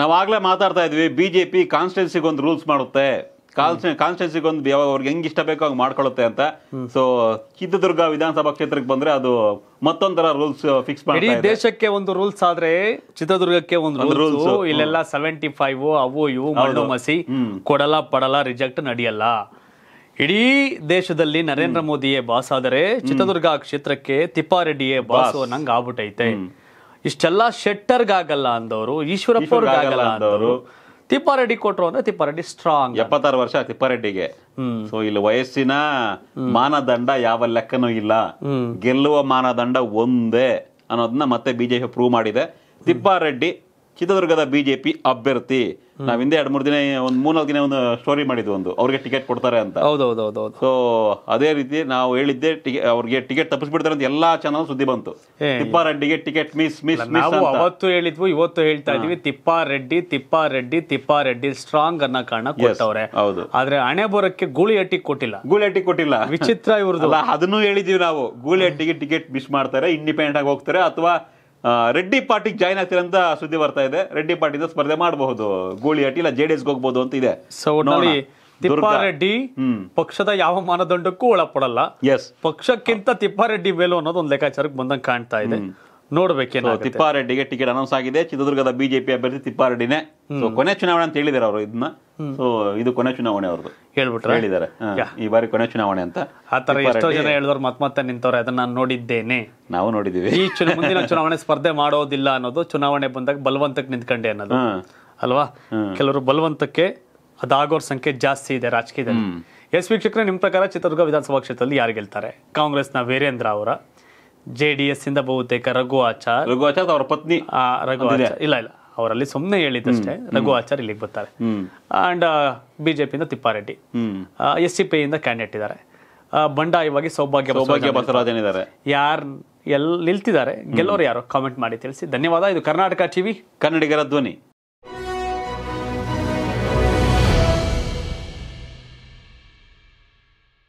ನಾವಾಗಲೇ ಮಾತಾಡ್ತಾ ಇದ್ವಿ B J P ಕಾನ್ಸ್ಟಿಟ್ಯೂನ್ಸಿಗೊಂದು ರೂಲ್ಸ್ ಮಾಡುತ್ತೆ ಕಾನ್ಸ್ಟಿಟ್ಯೂನ್ಸಿಗೊಂದು ಅವ್ರಿಗೆ ಹೆಂಗೆ ಇಷ್ಟ ಬೇಕೋ ಹಂಗೆ ಮಾಡ್ಕೊಳ್ಳುತ್ತೆ ಅಂತ ಸೊ ಚಿತ್ರದುರ್ಗ ವಿಧಾನಸಭಾ ಕ್ಷೇತ್ರಕ್ಕೆ ಬಂದ್ರೆ ಅದು ಮತ್ತೊಂದರ ರೂಲ್ಸ್ ಫಿಕ್ಸ್ ಮಾಡಿ ದೇಶಕ್ಕೆ ಒಂದು ರೂಲ್ಸ್ ಆದ್ರೆ ಚಿತ್ರದುರ್ಗಕ್ಕೆ ಒಂದು ರೂಲ್ಸ್ ಇಲ್ಲೆಲ್ಲ ಸೆವೆಂಟಿ ಫೈವ್ ಅವು ಇವು ಮಣ್ಣು ಮಸಿ ಕೊಡಲ ಪಡಲ ರಿಜೆಕ್ಟ್ ನಡೆಯಲ್ಲ ಇಡೀ ದೇಶದಲ್ಲಿ ನರೇಂದ್ರ ಮೋದಿಯೇ ಬಾಸ್ ಆದರೆ ಚಿತ್ರದುರ್ಗ ಕ್ಷೇತ್ರಕ್ಕೆ ತಿಪ್ಪಾರೆಡ್ಡಿಯೇ ಬಾಸ್ ನಂಗೆ ಆಗ್ಬಿಟ್ಟೈತೆ ಇಷ್ಟೆಲ್ಲ ಶೆಟ್ಟರ್ಗಾಗಲ್ಲ ಅಂದವರು ಈಶ್ವರಪ್ಪ ಅಂದವರು ತಿಪ್ಪಾರೆಡ್ಡಿ ಕೊಟ್ರು ಅಂದ್ರೆ ತಿಪ್ಪಾರೆಡ್ಡಿ ಸ್ಟ್ರಾಂಗ್ ಎಪ್ಪತ್ತಾರು ವರ್ಷ ತಿಪ್ಪಾರೆಡ್ಡಿಗೆ ಸೊ ಇಲ್ಲಿ ವಯಸ್ಸಿನ ಮಾನದಂಡ ಯಾವ ಲೆಕ್ಕನೂ ಇಲ್ಲ ಗೆಲ್ಲುವ ಮಾನದಂಡ ಒಂದೇ ಅನ್ನೋದನ್ನ ಮತ್ತೆ ಬಿಜೆಪಿ ಪ್ರೂವ್ ಮಾಡಿದೆ ತಿಪ್ಪಾರೆಡ್ಡಿ ಚಿತ್ರದುರ್ಗದ ಬಿಜೆಪಿ ಅಭ್ಯರ್ಥಿ ನಾವ್ ಹಿಂದೆ ಎರಡು ಮೂರ್ ದಿನ ಒಂದ್ ಮೂರ್ನಾಲ್ಕು ದಿನ ಒಂದು ಸ್ಟೋರಿ ಮಾಡಿದ್ವಿ ಒಂದು ಅವ್ರಿಗೆ ಟಿಕೆಟ್ ಕೊಡ್ತಾರೆ ಅಂತ ಸೊ ಅದೇ ರೀತಿ ನಾವು ಹೇಳಿದ್ದೆ ಅವ್ರಿಗೆ ಟಿಕೆಟ್ ತಪ್ಪಿಸ್ಬಿಡ್ತಾರೆ ಅಂತ ಎಲ್ಲಾ ಚಾನಲ್ ಸುದ್ದಿ ಬಂತು ತಿಪ್ಪಾರೆಡ್ಡಿಗೆ ಟಿಕೆಟ್ ಮಿಸ್ ಮಿಸ್ ನಾವು ಅವತ್ತು ಹೇಳಿದ್ವು ಇವತ್ತು ಹೇಳ್ತಾ ಇದೀವಿ ತಿಪ್ಪಾರೆಡ್ಡಿ ತಿಪ್ಪಾರೆಡ್ಡಿ ತಿಪ್ಪಾರೆಡ್ಡಿ ಸ್ಟ್ರಾಂಗ್ ಅನ್ನ ಕಾರಣ ಕೊಟ್ಟವ್ರೆ ಹೌದು ಆದ್ರೆ ಹಣೆ ಗೂಳಿ ಅಟ್ಟಿ ಕೊಟ್ಟಿಲ್ಲ ಗೂಳಿಟ್ಟಿ ಕೊಟ್ಟಿಲ್ಲ ವಿಚಿತ್ರ ಇವ್ರದ್ದು ಅದನ್ನು ಹೇಳಿದೀವಿ ನಾವು ಅಟ್ಟಿಗೆ ಟಿಕೆಟ್ ಮಿಸ್ ಮಾಡ್ತಾರೆ ಇಂಡಿಪೆಂಡೆಂಟ್ ಆಗಿ ಹೋಗ್ತಾರೆ ಅಥವಾ ರೆಡ್ಡಿ ಪಾರ್ಟಿಗೆ ಜಾಯ್ನ್ ಆಗ್ತೀರ ಅಂತ ಸುದ್ದಿ ಬರ್ತಾ ಇದೆ ರೆಡ್ಡಿ ಪಾರ್ಟಿಯಿಂದ ಸ್ಪರ್ಧೆ ಮಾಡಬಹುದು ಗೂಳಿಹಟ್ಟಿ ಇಲ್ಲ ಜೆಡಿಎಸ್ಗೆ ಹೋಗ್ಬೋದು ಅಂತ ಇದೆ ಸೊ ನೋಡಿ ತಿಪ್ಪಾರೆಡ್ಡಿ ಪಕ್ಷದ ಯಾವ ಮಾನದಂಡಕ್ಕೂ ಒಳಪಡಲ್ಲ ಎಸ್ ಪಕ್ಷಕ್ಕಿಂತ ತಿಪ್ಪಾರೆಡ್ಡಿ ಬೇಲು ಅನ್ನೋದು ಒಂದು ಲೆಕ್ಕಾಚಾರಕ್ಕೆ ಬಂದಂಗೆ ಕಾಣ್ತಾ ಇದೆ ನೋಡ್ಬೇಕೇನು ತಿಪ್ಪಾರೆಡ್ಡಿಗೆ ಟಿಕೆಟ್ ಅನೌನ್ಸ್ ಆಗಿದೆ ಚಿತ್ರದುರ್ಗದ ಬಿಜೆಪಿ ಅಭ್ಯರ್ಥಿ ತಿಪ್ಪಾರೆಡ್ಡಿನೇ ಸೊ ಕೊನೆ ಚುನಾವಣೆ ಅಂತ ಹೇಳಿದಾರೆ ಅವರು ಇದನ್ನ ಸೊ ಇದು ಕೊನೆ ಚುನಾವಣೆ ಅವ್ರದ್ದು ಹೇಳ್ಬಿಟ್ರೆ ಹೇಳಿದ್ದಾರೆ ಈ ಬಾರಿ ಕೊನೆ ಚುನಾವಣೆ ಅಂತ ಆತರ ತರ ಎಷ್ಟೋ ಜನ ಹೇಳಿದವ್ರು ಮತ್ ಮತ್ತೆ ನಿಂತವ್ರೆ ಅದನ್ನ ನಾನು ನೋಡಿದ್ದೇನೆ ನಾವು ನೋಡಿದೀವಿ ಈ ಮುಂದಿನ ಚುನಾವಣೆ ಸ್ಪರ್ಧೆ ಮಾಡೋದಿಲ್ಲ ಅನ್ನೋದು ಚುನಾವಣೆ ಬಂದಾಗ ಬಲವಂತಕ್ಕೆ ನಿಂತ್ಕಂಡೆ ಅನ್ನೋದು ಅಲ್ವಾ ಕೆಲವರು ಬಲವಂತಕ್ಕೆ ಅದಾಗೋರ್ ಸಂಖ್ಯೆ ಜಾಸ್ತಿ ಇದೆ ರಾಜಕೀಯದಲ್ಲಿ ಎಸ್ ವೀಕ್ಷಕರೇ ನಿಮ್ಮ ಪ್ರಕಾರ ಚಿತ್ರದುರ್ಗ ವಿಧಾನಸಭಾ ಕ್ಷೇತ್ರದಲ್ಲಿ ಯಾರು ಗೆಲ್ತಾರೆ ಕಾಂಗ್ರೆಸ್ನ ವೀರೇಂದ್ರ ಅವರ ಜೆ ಡಿ ಎಸ್ ಇಂದ ಬಹುತೇಕ ರಘು ಆಚಾರ್ ರಘು ಆಚಾರ್ ಅವರ ಪತ್ನಿ ರಘು ಆಚಾರ್ ಇಲ್ಲ ಇಲ್ಲ ಅವರಲ್ಲಿ ಸುಮ್ನೆ ಹೇಳಿದ್ದಷ್ಟೇ ರಘು ಆಚಾರ್ ಇಲ್ಲಿಗೆ ಬರ್ತಾರೆ ಅಂಡ್ ಬಿಜೆಪಿಯಿಂದ ತಿಪ್ಪಾರೆಡ್ಡಿ ಎಸ್ ಸಿ ಪಿ ಇಂದ ಕ್ಯಾಂಡಿಡೇಟ್ ಇದ್ದಾರೆ ಬಂಡಾಯವಾಗಿ ಸೌಭಾಗ್ಯ ಸೌಭಾಗ್ಯ ಬಸವರಾಜ್ ಇದ್ದಾರೆ ಯಾರು ಎಲ್ ನಿಲ್ತಿದ್ದಾರೆ ಗೆಲ್ಲೋರು ಯಾರು ಕಾಮೆಂಟ್ ಮಾಡಿ ತಿಳಿಸಿ ಧನ್ಯವಾದ ಇದು ಕರ್ನಾಟಕ ಟಿವಿ ಕನ್ನಡಿಗರ ಧ್ವನಿ